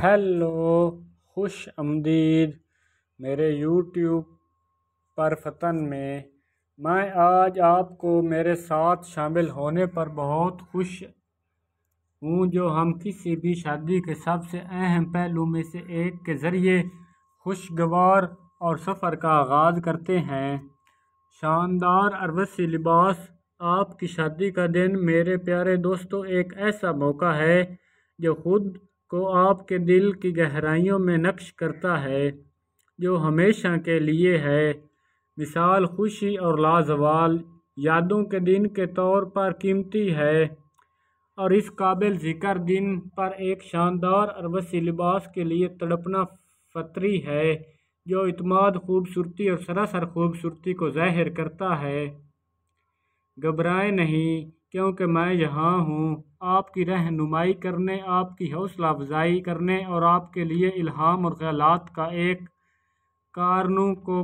hello खुश आमदीद मेरे यूट्यूब पर फतन में मैं आज आपको मेरे साथ शामिल होने पर बहुत खुश हूँ जो हम किसी भी शादी के सबसे अहम पहलू में से एक के ज़रिए खुशगवार और सफ़र का आगाज़ करते हैं शानदार अरबसी लिबास आपकी शादी का दिन मेरे प्यारे दोस्तों एक ऐसा मौका है जो खुद को आपके दिल की गहराइयों में नक्श करता है जो हमेशा के लिए है मिसाल खुशी और लाजवाल यादों के दिन के तौर पर कीमती है और इस काबिल ज़िक्र दिन पर एक शानदार अरबसी लिबास के लिए तड़पना फतरी है जो इतमाद खूबसूरती और सरासर खूबसूरती को जाहिर करता है घबराए नहीं क्योंकि मैं यहाँ हूँ आपकी रहनुमाई करने आपकी हौसला अफजाई करने और आपके लिए इल्हाम और ख्याल का एक कारनू को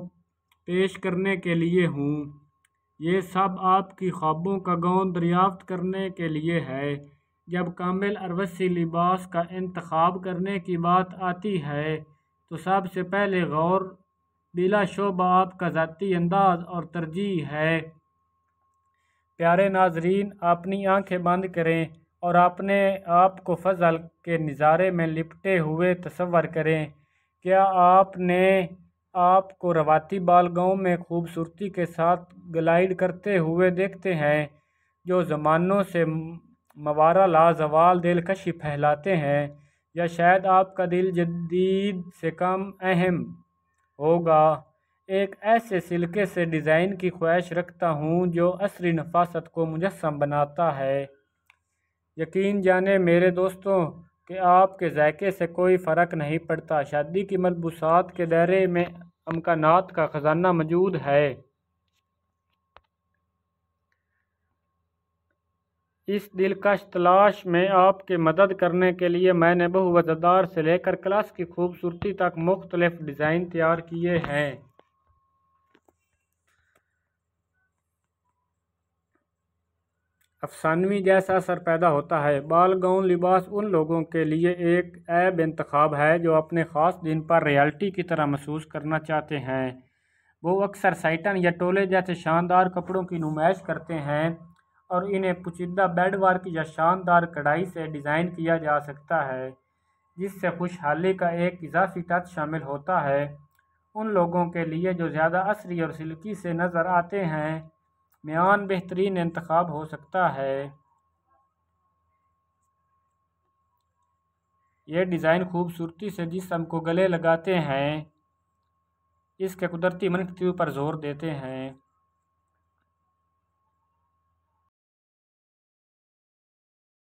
पेश करने के लिए हूँ ये सब आपकी ख्वाबों का गौन दरियाफ्त करने के लिए है जब कामिल अरवसी लिबास का इंतखब करने की बात आती है तो सबसे पहले गौर बिला शोबा आपका ज़ाती अंदाज और तरजीह है प्यारे नाजरीन अपनी आंखें बंद करें और आपने आप को फ़ज़ल के नज़ारे में लिपटे हुए तस्वर करें क्या आपने आप को रवाती बाल गाँव में खूबसूरती के साथ ग्लाइड करते हुए देखते हैं जो ज़मानों से मवारा लाजवाल दिलकशी फैलाते हैं या शायद आपका दिल जदीद से कम अहम होगा एक ऐसे सिलके से डिज़ाइन की ख्वाहिश रखता हूँ जो असरी नफासत को मुजस्म बनाता है यकीन जाने मेरे दोस्तों कि आपके जायके से कोई फ़र्क नहीं पड़ता शादी की मलबूसात के दायरे में अमकानात का ख़जाना मौजूद है इस दिलकश तलाश में आपके मदद करने के लिए मैंने बहुवजदार से लेकर क्लास की खूबसूरती तक मुख्तलिफ़ डिज़ाइन तैयार किए हैं अफसानवी जैसा असर पैदा होता है बाल गाउन लिबास उन लोगों के लिए एक ऐब इंतखब है जो अपने ख़ास दिन पर रियाल्टी की तरह महसूस करना चाहते हैं वो अक्सर साइटन या टोले जैसे शानदार कपड़ों की नुमाइश करते हैं और इन्हें पुचिदा बेड वर्क या शानदार कढ़ाई से डिज़ाइन किया जा सकता है जिससे खुशहाली का एक इजाफी टच शामिल होता है उन लोगों के लिए जो ज़्यादा असरी और सिल्की से नज़र आते हैं बयान बेहतरीन इंतखब हो सकता है यह डिज़ाइन खूबसूरती से जिसम को गले लगाते हैं इसके कुदरती मनखतियों पर जोर देते हैं